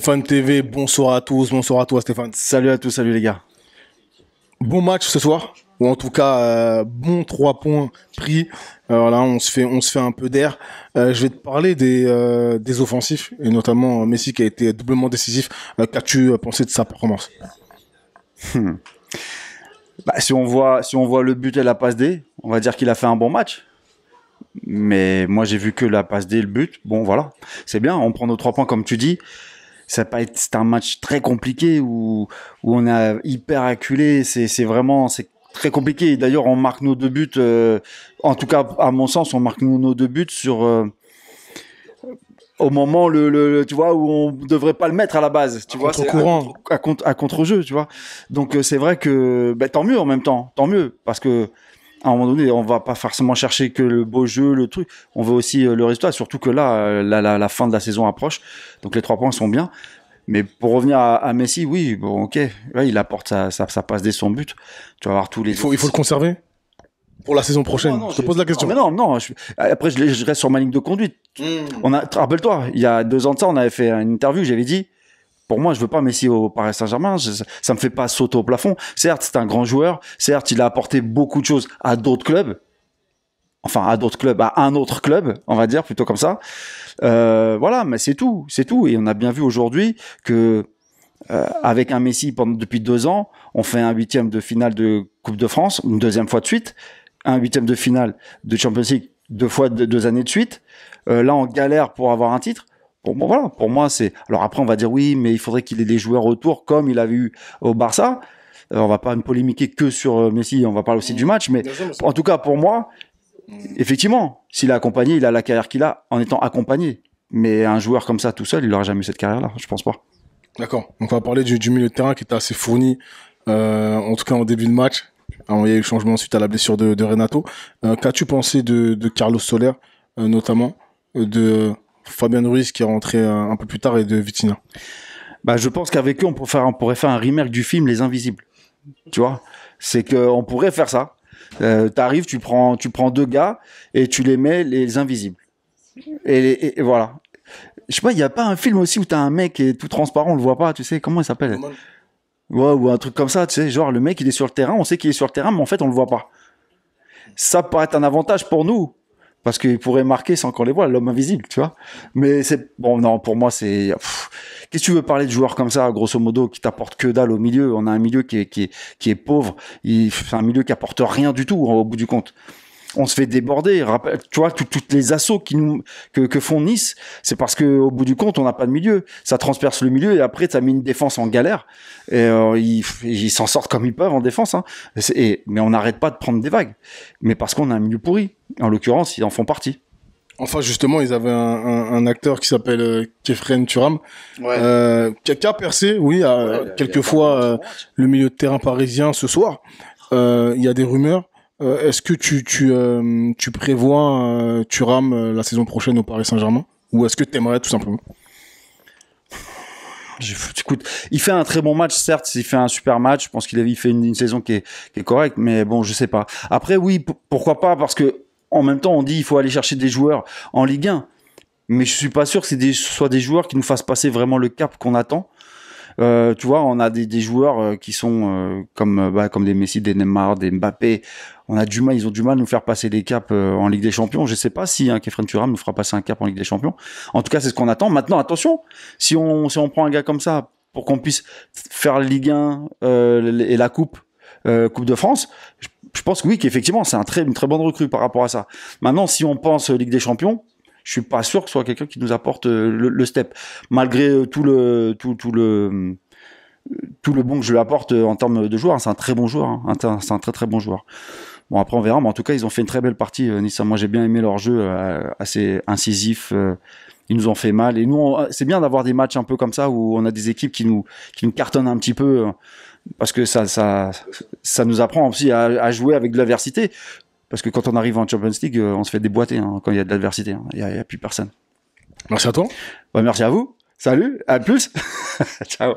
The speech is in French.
Fan TV, bonsoir à tous, bonsoir à toi Stéphane. Salut à tous, salut les gars. Bon match ce soir, ou en tout cas euh, bon 3 points pris. Alors euh, là, on se fait, on se fait un peu d'air. Euh, je vais te parler des, des offensifs, et notamment Messi qui a été doublement décisif. Qu'as-tu pensé de sa performance hmm. bah, si, on voit, si on voit le but et la passe D, on va dire qu'il a fait un bon match. Mais moi, j'ai vu que la passe D, le but. Bon, voilà. C'est bien. On prend nos trois points, comme tu dis. Ça pas être, c'est un match très compliqué où, où on a hyper acculé. C'est, c'est vraiment, c'est très compliqué. D'ailleurs, on marque nos deux buts. Euh, en tout cas, à mon sens, on marque nos deux buts sur, euh, au moment le, tu vois où on devrait pas le mettre à la base tu à vois contre courant à, à, à, contre jeu tu vois donc euh, c'est vrai que bah, tant mieux en même temps tant mieux parce que à un moment donné, on va pas forcément chercher que le beau jeu, le truc. On veut aussi euh, le résultat, surtout que là, euh, la, fin de la saison approche. Donc les trois points sont bien. Mais pour revenir à, Messi, oui, bon, ok. il apporte sa, passe dès son but. Tu vas voir tous les. Il faut, le conserver pour la saison prochaine. je te pose la question. Non, mais non, non. Après, je, reste sur ma ligne de conduite. Hmm. On a, rappelle-toi, il y a deux ans de ça, on avait fait une interview. J'avais dit, pour moi, je veux pas Messi au Paris Saint-Germain. Ça me fait pas sauter au plafond. Certes, c'est un grand joueur. Certes, il a apporté beaucoup de choses à d'autres clubs. Enfin, à d'autres clubs, à un autre club, on va dire plutôt comme ça. Euh, voilà, mais c'est tout, c'est tout. Et on a bien vu aujourd'hui que euh, avec un Messi depuis deux ans, on fait un huitième de finale de Coupe de France, une deuxième fois de suite, un huitième de finale de Champions League deux fois deux années de suite. Euh, là, on galère pour avoir un titre. Pour moi, voilà, pour moi, c'est. Alors après, on va dire oui, mais il faudrait qu'il ait des joueurs autour comme il avait eu au Barça. On euh, on va pas me polémiquer que sur euh, Messi, on va parler aussi du match, mais en tout cas, pour moi, mm. effectivement, s'il est accompagné, il a la carrière qu'il a en étant accompagné. Mais un joueur comme ça tout seul, il n'aurait jamais eu cette carrière-là, je pense pas. D'accord. on va parler du, milieu de terrain qui était assez fourni, euh, en tout cas en début de match. il y a eu le changement suite à la blessure de, Renato. Qu'as-tu pensé de, Carlos Soler, notamment de Fabien Ruiz qui est rentré euh, un, peu plus tard et de Vitina bah, je pense qu'avec eux, on pourrait, faire, un remake du film Les Invisibles. Tu vois C'est qu'on pourrait faire ça. Euh, t'arrives, tu prends, tu prends deux gars et tu les mets les Invisibles. Et, voilà. Je sais pas, il n'y a pas un film aussi où t'as un mec qui est tout transparent, on le voit pas, tu sais, comment il s'appelle ou un truc comme ça, tu sais, genre le mec il est sur le terrain, on sait qu'il est sur le terrain, mais en fait on le voit pas. Ça pourrait être un avantage pour nous, parce qu'il pourrait marquer sans qu'on les voit, l'homme invisible, tu vois. Mais c'est bon, non, pour moi, c'est qu'est-ce que tu veux parler de joueurs comme ça, grosso modo, qui t'apportent que dalle au milieu. On a un milieu qui est qui est, qui est pauvre, un milieu qui apporte rien du tout au bout du compte on se fait déborder. tu vois, toutes les assauts qui nous, que, que font Nice, c'est parce qu'au bout du compte, on n'a pas de milieu. Ça transperce le milieu et après, ça mis une défense en galère. Et euh, ils, s'en sortent comme ils peuvent en défense. Hein. mais on n'arrête pas de prendre des vagues. Mais parce qu'on a un milieu pourri. En l'occurrence, ils en font partie. Enfin, justement, ils avaient un, acteur qui s'appelle euh, Kefren Turam, ouais. euh, qui, a, percé, oui, à, fois, quelquefois euh, le milieu de terrain parisien ce soir. Il y a des rumeurs euh, est-ce que tu, tu, euh, prévois, euh, tu rames la saison prochaine au Paris Saint-Germain Ou est-ce que tu aimerais tout simplement il fait un très bon match, certes, il fait un super match. Je pense qu'il fait une, saison qui est, qui correcte, mais bon, je sais pas. Après, oui, pourquoi pas Parce que en même temps, on dit il faut aller chercher des joueurs en Ligue 1, mais je suis pas sûr que ce soit des joueurs qui nous fassent passer vraiment le cap qu'on attend. Euh, tu vois, on a des, joueurs euh, qui sont euh, comme bah, comme des Messi, des Neymar, des Mbappé. On a du mal, ils ont du mal à nous faire passer des caps en Ligue des Champions. Je ne sais pas si un hein, Kefren Turam nous fera passer un cap en Ligue des Champions. En tout cas, c'est ce qu'on attend. Maintenant, attention, si on si on prend un gars comme ça pour qu'on puisse faire Ligue 1 et la Coupe Coupe de France, je, pense que oui, qu'effectivement, c'est un très, une très bonne recrue par rapport à ça. Maintenant, si on pense Ligue des Champions, je suis pas sûr que ce soit quelqu'un qui nous apporte euh, le, step, malgré euh, tout le tout, le euh, tout le bon que je lui apporte en termes de joueur. Hein, c'est un très bon joueur, hein, c'est un très très bon joueur. Bon, après, on verra, mais en tout cas, ils ont fait une très belle partie, Moi, j'ai bien aimé leur jeu, assez incisif. ils nous ont fait mal. Et nous, c'est bien d'avoir des matchs un peu comme ça où on a des équipes qui nous, qui nous cartonnent un petit peu parce que ça, ça, ça nous apprend aussi à, à jouer avec de l'adversité. Parce que quand on arrive en Champions League, euh, on se fait déboîter hein, quand il y a de l'adversité. Hein. Il n'y a, plus personne. Merci à toi. merci à vous. Salut, à plus. Ciao.